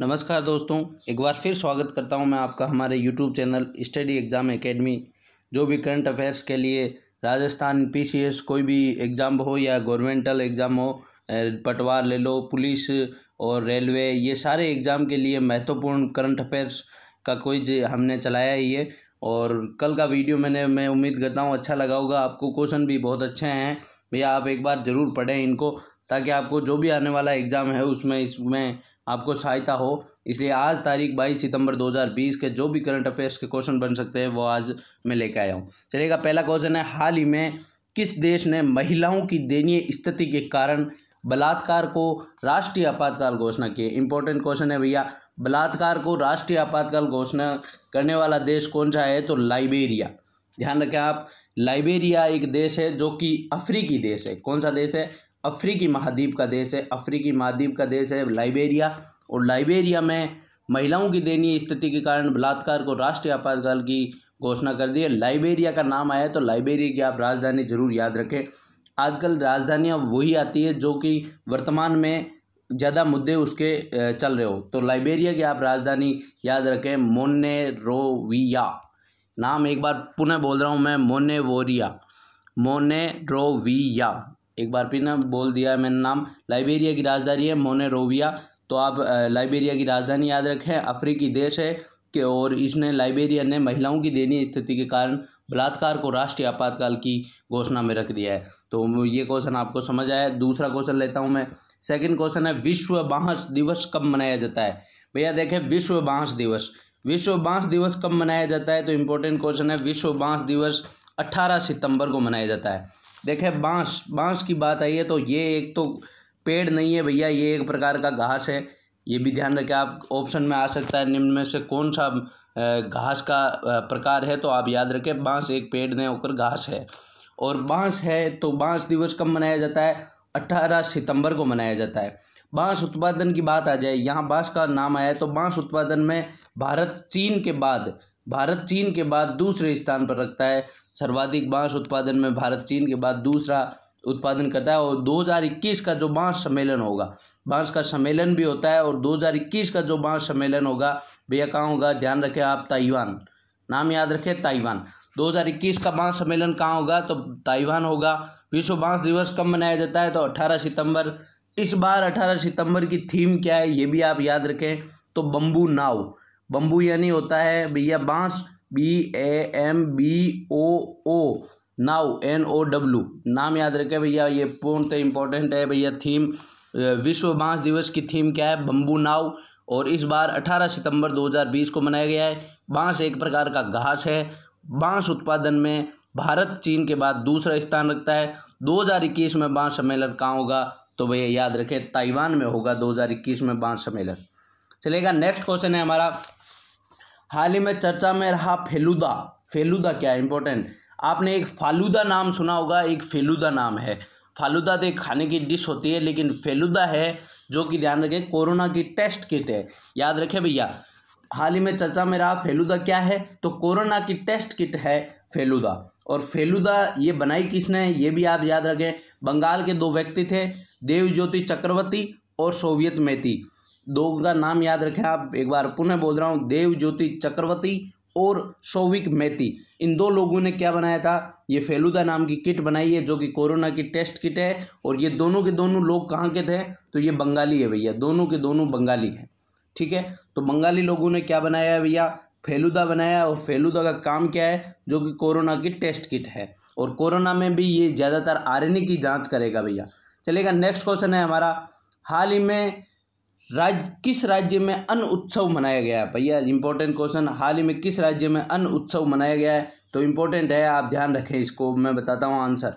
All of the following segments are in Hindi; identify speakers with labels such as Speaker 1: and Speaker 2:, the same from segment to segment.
Speaker 1: नमस्कार दोस्तों एक बार फिर स्वागत करता हूं मैं आपका हमारे YouTube channel Study Exam Academy जो भी करंट अफेयर्स के लिए राजस्थान पीसीएस कोई भी एग्ज़ाम हो या गवर्नमेंटल एग्ज़ाम हो पटवार ले लो पुलिस और रेलवे ये सारे एग्ज़ाम के लिए महत्वपूर्ण करंट अफेयर्स का कोई हमने चलाया है ये और कल का वीडियो मैंने मैं उम्मीद करता हूँ अच्छा लगा होगा आपको क्वेश्चन भी बहुत अच्छे हैं भैया आप एक बार ज़रूर पढ़ें इनको ताकि आपको जो भी आने वाला एग्ज़ाम है उसमें इसमें आपको सहायता हो इसलिए आज तारीख 22 सितंबर 2020 के जो भी करंट अफेयर्स के क्वेश्चन बन सकते हैं वो आज मैं लेके आया हूँ चलेगा पहला क्वेश्चन है हाल ही में किस देश ने महिलाओं की दयनीय स्थिति के कारण बलात्कार को राष्ट्रीय आपातकाल घोषणा किए इंपॉर्टेंट क्वेश्चन है भैया बलात्कार को राष्ट्रीय आपातकाल घोषणा करने वाला देश कौन सा है तो लाइबेरिया ध्यान रखें आप लाइबेरिया एक देश है जो कि अफ्रीकी देश है कौन सा देश है अफ्रीकी महाद्वीप का देश है अफ्रीकी महाद्वीप का देश है लाइबेरिया और लाइबेरिया में महिलाओं की दयनीय स्थिति के कारण बलात्कार को राष्ट्रीय आपातकाल की घोषणा कर दी है लाइबेरिया का नाम आया तो लाइबेरिया की आप राजधानी जरूर याद रखें आजकल राजधानियाँ वही आती है जो कि वर्तमान में ज़्यादा मुद्दे उसके चल रहे हो तो लाइबेरिया की आप राजधानी याद रखें रोविया नाम एक बार पुनः बोल रहा हूँ मैं मोने वोरिया मोने रोविया एक बार फिर ना बोल दिया है मैंने नाम लाइबेरिया की राजधानी है मोनेरोविया तो आप लाइबेरिया की राजधानी याद रखें अफ्रीकी देश है कि और इसने लाइबेरिया ने महिलाओं की दयनीय स्थिति के कारण बलात्कार को राष्ट्रीय आपातकाल की घोषणा में रख दिया है तो ये क्वेश्चन आपको समझ आया दूसरा क्वेश्चन लेता हूँ मैं सेकंड क्वेश्चन है विश्व बांस दिवस कब मनाया जाता है भैया देखें विश्व बांस दिवस विश्व बांस दिवस कब मनाया जाता है तो इम्पोर्टेंट क्वेश्चन है विश्व बांस दिवस अट्ठारह सितंबर को मनाया जाता है देखें बांस बांस की बात आई है तो ये एक तो पेड़ नहीं है भैया ये एक प्रकार का घास है ये भी ध्यान रखें आप ऑप्शन में आ सकता है निम्न में से कौन सा घास का प्रकार है तो आप याद रखें बांस एक पेड़ नहीं होकर घास है और बांस है तो बांस दिवस कब मनाया जाता है अट्ठारह सितंबर को मनाया जाता है बांस उत्पादन की बात आ जाए यहाँ बांस का नाम आया है तो बांस उत्पादन में भारत चीन के बाद भारत चीन के बाद दूसरे स्थान पर रखता है सर्वाधिक बांस उत्पादन में भारत चीन के बाद दूसरा उत्पादन करता है और 2021 का जो बांस सम्मेलन होगा बांस का सम्मेलन भी होता है और 2021 का जो बांस सम्मेलन होगा भैया कहाँ होगा ध्यान रखें आप ताइवान नाम याद रखें ताइवान 2021 का बांस सम्मेलन कहाँ होगा तो ताइवान होगा विश्व बांस दिवस कब मनाया जाता है तो 18 सितंबर इस बार 18 सितंबर की थीम क्या है ये भी आप याद रखें तो बम्बू नाव बम्बू यानी होता है भैया बांस B A M B O O नाव एन ओ डब्ल्यू नाम याद रखें भैया ये पूर्णतः इम्पोर्टेंट है भैया थीम विश्व बांस दिवस की थीम क्या है बम्बू नाव और इस बार 18 सितंबर 2020 को मनाया गया है बांस एक प्रकार का घास है बांस उत्पादन में भारत चीन के बाद दूसरा स्थान रखता है 2021 में बांस सम्मेलन कहाँ होगा तो भैया याद रखें ताइवान में होगा 2021 में बांस सम्मेलन चलेगा नेक्स्ट क्वेश्चन है हमारा हाल ही में चर्चा में रहा फेलुदा फेलुदा क्या है इंपॉर्टेंट आपने एक फालूदा नाम सुना होगा एक फेलुदा नाम है फालूदा तो एक खाने की डिश होती है लेकिन फेलुदा है जो कि ध्यान रखें कोरोना की टेस्ट किट है याद रखें भैया हाल ही में चर्चा में रहा फेलुदा क्या है तो कोरोना की टेस्ट किट है फेलुदा और फेलुदा ये बनाई किसने ये भी आप याद रखें बंगाल के दो व्यक्ति थे देवज्योति चक्रवर्ती और सोवियत मेती दो का नाम याद रखें आप एक बार पुनः बोल रहा हूँ देव ज्योति चक्रवर्ती और शोविक मेहती इन दो लोगों ने क्या बनाया था ये फेलुदा नाम की किट बनाई है जो कि कोरोना की टेस्ट किट है और ये दोनों के दोनों लोग कहाँ के थे तो ये बंगाली है भैया दोनों के दोनों बंगाली हैं ठीक है तो बंगाली लोगों ने क्या बनाया है भैया फेलुदा बनाया और फेलुदा का काम क्या है जो कि कोरोना की टेस्ट किट है और कोरोना में भी ये ज़्यादातर आर की जाँच करेगा भैया चलेगा नेक्स्ट क्वेश्चन है हमारा हाल ही में राज्य किस राज्य में अन्न उत्सव मनाया गया है भैया इंपॉर्टेंट क्वेश्चन हाल ही में किस राज्य में अन्न उत्सव मनाया गया है तो इम्पोर्टेंट है आप ध्यान रखें इसको मैं बताता हूँ आंसर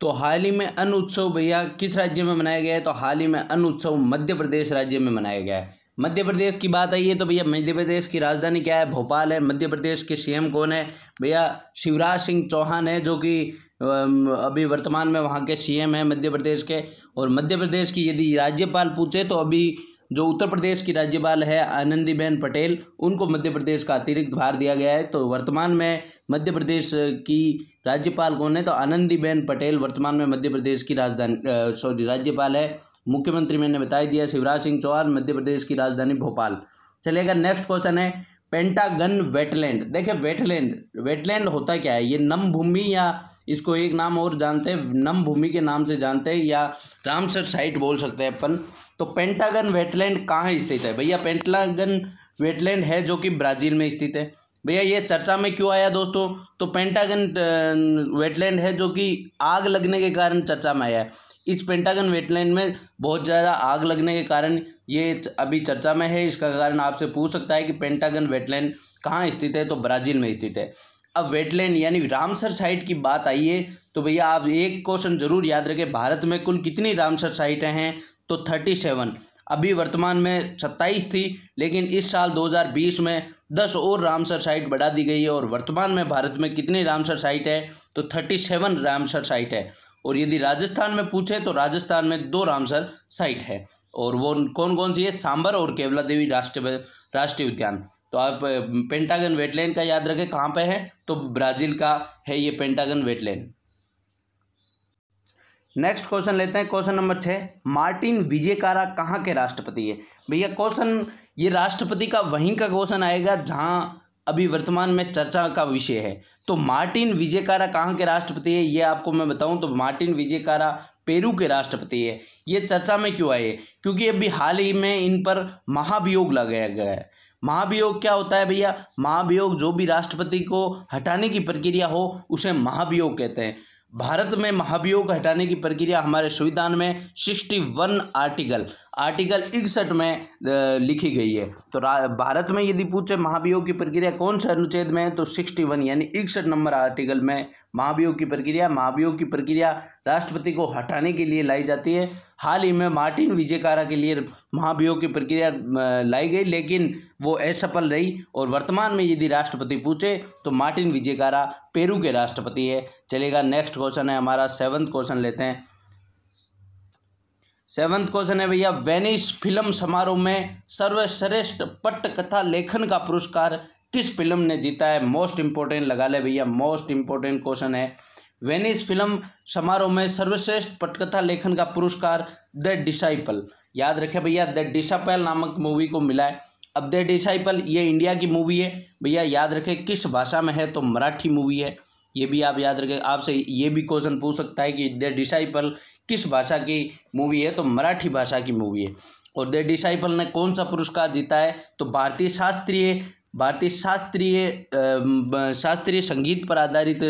Speaker 1: तो हाल ही में अन्न उत्सव भैया किस राज्य में मनाया गया है तो हाल ही में अन्न उत्सव मध्य प्रदेश राज्य में मनाया गया है मध्य प्रदेश की बात आई है तो भैया मध्य प्रदेश की राजधानी क्या है भोपाल है मध्य प्रदेश के सीएम कौन है भैया शिवराज सिंह चौहान है जो कि अभी वर्तमान में वहाँ के सीएम है मध्य प्रदेश के और मध्य प्रदेश की यदि राज्यपाल पूछे तो अभी जो उत्तर प्रदेश की राज्यपाल है आनंदीबेन पटेल उनको मध्य प्रदेश का अतिरिक्त भार दिया गया है तो वर्तमान में मध्य प्रदेश की राज्यपाल कौन है तो आनंदीबेन पटेल वर्तमान में मध्य प्रदेश की राजधानी सॉरी राज्यपाल है मुख्यमंत्री मैंने बताई दिया शिवराज सिंह चौहान मध्य प्रदेश की राजधानी भोपाल चलेगा नेक्स्ट क्वेश्चन है पेंटागन वेटलैंड देखिए वेटलैंड वेटलैंड होता क्या है ये नम भूमि या इसको एक नाम और जानते हैं नम भूमि के नाम से जानते हैं या रामसर साइट बोल सकते हैं अपन तो पेंटागन वेटलैंड कहाँ स्थित है भैया पेंटागन वेटलैंड है जो कि ब्राज़ील में स्थित है भैया ये चर्चा में क्यों आया दोस्तों तो पेंटागन वेटलैंड है जो कि आग लगने के कारण चर्चा में आया है इस पेंटागन वेटलैंड में बहुत ज़्यादा आग लगने के कारण ये अभी चर्चा में है इसका कारण आपसे पूछ सकता है कि पेंटागन वेटलैंड कहाँ स्थित है तो ब्राज़ील में स्थित है अब वेटलैंड यानी रामसर साइट की बात आई है तो भैया आप एक क्वेश्चन जरूर याद रखें भारत में कुल कितनी रामसर साइटें हैं तो थर्टी सेवन अभी वर्तमान में सत्ताईस थी लेकिन इस साल 2020 में दस और रामसर साइट बढ़ा दी गई है और वर्तमान में भारत में कितनी रामसर साइट है तो थर्टी सेवन रामसर साइट है और यदि राजस्थान में पूछे तो राजस्थान में दो रामसर साइट है और वो कौन कौन सी है सांबर और केवला देवी राष्ट्रीय राष्ट्रीय उद्यान तो आप पेंटागन वेटलैंड का याद रखें कहाँ पे है तो ब्राज़ील का है ये पेंटागन वेटलैंड नेक्स्ट क्वेश्चन लेते हैं क्वेश्चन नंबर छः मार्टिन विजयकारा कहाँ के राष्ट्रपति है भैया क्वेश्चन ये राष्ट्रपति का वहीं का क्वेश्चन आएगा जहाँ अभी वर्तमान में चर्चा का विषय है तो मार्टिन विजयकारा कहाँ के राष्ट्रपति है ये आपको मैं बताऊं तो मार्टिन विजयकारा पेरू के राष्ट्रपति है ये चर्चा में क्यों आए क्योंकि अभी हाल ही में इन पर महाभियोग लगाया गया है महाभियोग क्या होता है भैया महाभियोग जो भी राष्ट्रपति को हटाने की प्रक्रिया हो उसे महाभियोग कहते हैं भारत में महाभियोग हटाने की प्रक्रिया हमारे संविधान में सिक्सटी वन आर्टिकल आर्टिकल इकसठ में लिखी गई है तो भारत में यदि पूछे महाभियोग की प्रक्रिया कौन से अनुच्छेद में है तो सिक्सटी वन यानी इकसठ नंबर आर्टिकल में महाभियोग की प्रक्रिया महाभियोग की प्रक्रिया राष्ट्रपति को हटाने के लिए लाई जाती है हाल ही में मार्टिन विजयकारा के लिए महाभियोग की प्रक्रिया लाई गई लेकिन वो असफल रही और वर्तमान में यदि राष्ट्रपति पूछे तो मार्टिन विजयकारा पेरू के राष्ट्रपति है चलेगा नेक्स्ट क्वेश्चन है हमारा सेवन्थ क्वेश्चन लेते हैं सेवन्थ क्वेश्चन है भैया वेनिस फिल्म समारोह में सर्वश्रेष्ठ कथा लेखन का पुरस्कार किस फिल्म ने जीता है मोस्ट इंपॉर्टेंट लगा ले भैया मोस्ट इंपॉर्टेंट क्वेश्चन है वेनिस फिल्म समारोह में सर्वश्रेष्ठ पटकथा लेखन का पुरस्कार द डिसाइपल याद रखें भैया द डिसाइपल नामक मूवी को मिला है अब द डिसाइपल ये इंडिया की मूवी है भैया याद रखें किस भाषा में है तो मराठी मूवी है ये भी आप याद रखें आपसे ये भी क्वेश्चन पूछ सकता है कि द डिसाइपल किस भाषा की मूवी है तो मराठी भाषा की मूवी है और द डिसाइपल ने कौन सा पुरस्कार जीता है तो भारतीय शास्त्रीय भारतीय शास्त्रीय शास्त्रीय संगीत पर आधारित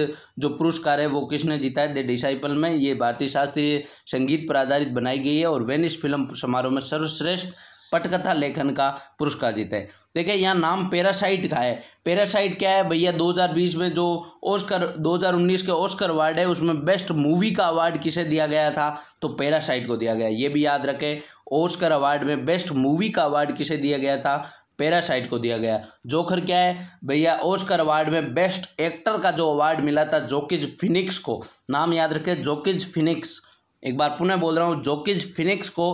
Speaker 1: जो पुरस्कार है वो किसने जीता है द डिसाइपल में ये भारतीय शास्त्रीय संगीत पर आधारित बनाई गई है और वेनिस फिल्म समारोह में सर्वश्रेष्ठ पटकथा लेखन का पुरस्कार जीता है देखिए यहाँ नाम पैरासाइट का है पैरासाइट क्या है भैया 2020 में जो ओस्कर 2019 के ओस्कर अवार्ड है उसमें बेस्ट मूवी का अवार्ड किसे दिया गया था तो पैरासाइट को दिया गया ये भी याद रखें ओस्कर अवार्ड में बेस्ट मूवी का अवार्ड किसे दिया गया था पैरासाइट को दिया गया जोकर क्या है भैया ओस्कर अवार्ड में बेस्ट एक्टर का जो अवार्ड मिला था जोकिज फिनिक्स को नाम याद रखे जोकिज फिनिक्स एक बार पुनः बोल रहा हूँ जोकिज फिनिक्स को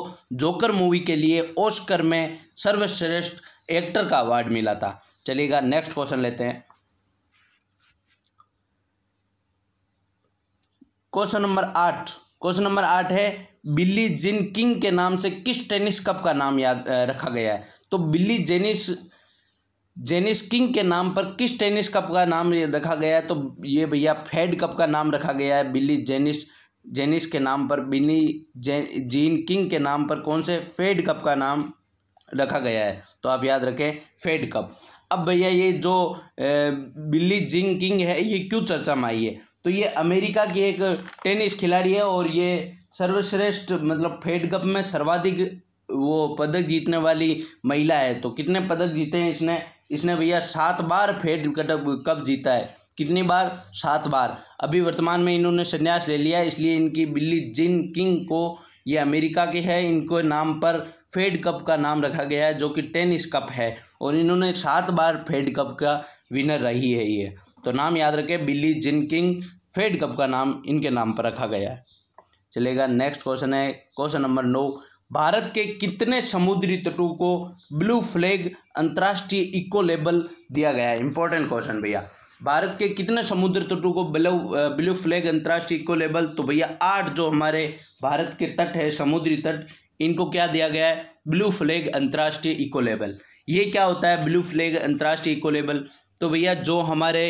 Speaker 1: जोकर मूवी के लिए ओस्कर में सर्वश्रेष्ठ एक्टर का अवार्ड मिला था चलिएगा नेक्स्ट क्वेश्चन लेते हैं क्वेश्चन नंबर आठ क्वेश्चन नंबर आठ है बिल्ली जिन किंग के नाम से किस टेनिस कप का नाम याद रखा गया है तो बिल्ली जेनिस जेनिस किंग के नाम पर किस टेनिस कप का नाम रखा गया है तो ये भैया फेड कप का नाम रखा गया है बिल्ली जेनिस जेनिस के नाम पर बिल्ली जे जीन किंग के नाम पर कौन से फेड कप का नाम रखा गया है तो आप याद रखें फेड कप अब भैया ये जो बिल्ली जिंग किंग है ये क्यों चर्चा में आई है तो ये अमेरिका की एक टेनिस खिलाड़ी है और ये सर्वश्रेष्ठ मतलब फेड कप में सर्वाधिक वो पदक जीतने वाली महिला है तो कितने पदक जीते हैं इसने इसने भैया सात बार फेड कप जीता है कितनी बार सात बार अभी वर्तमान में इन्होंने संन्यास ले लिया इसलिए इनकी बिल्ली जिन किंग को ये अमेरिका के है इनको नाम पर फेड कप का नाम रखा गया है जो कि टेनिस कप है और इन्होंने सात बार फेड कप का विनर रही है ये तो नाम याद रखें बिल्ली जिन किंग फेड कप का नाम इनके नाम पर रखा गया है चलेगा नेक्स्ट क्वेश्चन है क्वेश्चन नंबर नौ भारत के कितने समुद्री तटों को ब्लू फ्लैग अंतर्राष्ट्रीय इको लेबल दिया गया है इंपॉर्टेंट क्वेश्चन भैया भारत के कितने समुद्र तटों को ब्लू ब्लू फ्लैग अंतर्राष्ट्रीय इको लेबल तो भैया आठ जो हमारे भारत के तट है समुद्री तट इनको क्या दिया गया है ब्लू फ्लैग अंतर्राष्ट्रीय इको लेबल ये क्या होता है ब्लू फ्लैग अंतर्राष्ट्रीय इको लेबल तो भैया जो हमारे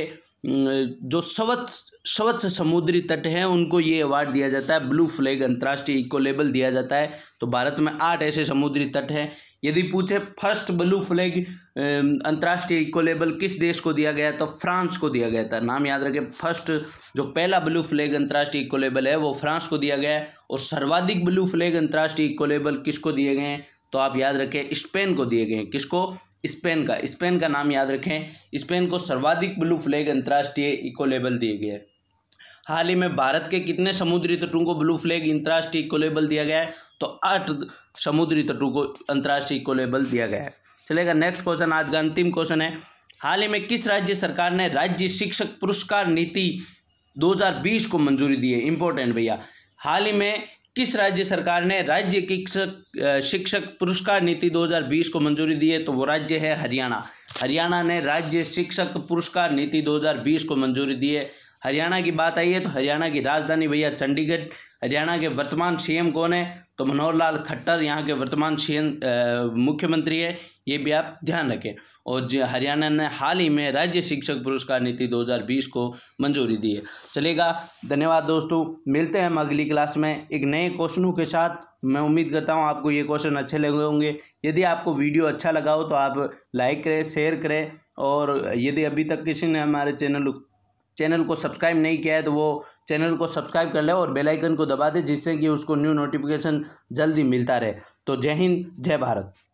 Speaker 1: जो स्वच्छ स्वच्छ समुद्री तट हैं उनको ये अवार्ड दिया जाता है ब्लू फ्लैग अंतर्राष्ट्रीय इको लेबल दिया जाता है तो भारत में आठ ऐसे समुद्री तट हैं यदि पूछे फर्स्ट ब्लू फ्लैग अंतर्राष्ट्रीय इको लेबल किस देश को दिया गया तो फ्रांस को दिया गया था नाम याद रखें फर्स्ट जो पहला ब्लू फ्लैग अंतर्राष्ट्रीय इको लेबल है वो फ्रांस को दिया गया है और सर्वाधिक ब्लू फ्लैग अंतर्राष्ट्रीय इको लेबल किसको दिए गए हैं तो आप याद रखें स्पेन को दिए गए हैं किसको स्पेन का स्पेन का नाम याद रखें स्पेन को सर्वाधिक ब्लू फ्लैग अंतर्राष्ट्रीय इको लेबल दिए गए हाल ही में भारत के कितने समुद्री तटों को ब्लू फ्लैग अंतर्राष्ट्रीय इको लेबल दिया गया है तो आठ समुद्री तटों को अंतर्राष्ट्रीय इको लेबल दिया गया है चलेगा नेक्स्ट क्वेश्चन आज का अंतिम क्वेश्चन है हाल ही में किस राज्य सरकार ने राज्य शिक्षक पुरस्कार नीति 2020 को मंजूरी दी है इंपॉर्टेंट भैया हाल ही में किस राज्य सरकार ने राज्य शिक्षक शिक्षक पुरस्कार नीति 2020 को मंजूरी दी है तो वो राज्य है हरियाणा हरियाणा ने राज्य शिक्षक पुरस्कार नीति 2020 को मंजूरी दी है हरियाणा की बात आई है तो हरियाणा की राजधानी भैया चंडीगढ़ हरियाणा के वर्तमान सीएम कौन है तो मनोहर लाल खट्टर यहाँ के वर्तमान सीएम मुख्यमंत्री है ये भी आप ध्यान रखें और हरियाणा ने हाल ही में राज्य शिक्षक पुरस्कार नीति 2020 को मंजूरी दी है चलेगा धन्यवाद दोस्तों मिलते हैं हम अगली क्लास में एक नए क्वेश्चनों के साथ मैं उम्मीद करता हूँ आपको ये क्वेश्चन अच्छे लगे होंगे यदि आपको वीडियो अच्छा लगा हो तो आप लाइक करें शेयर करें और यदि अभी तक किसी ने हमारे चैनल चैनल को सब्सक्राइब नहीं किया है तो वो चैनल को सब्सक्राइब कर ले और बेल आइकन को दबा दे जिससे कि उसको न्यू नोटिफिकेशन जल्दी मिलता रहे तो जय हिंद जय भारत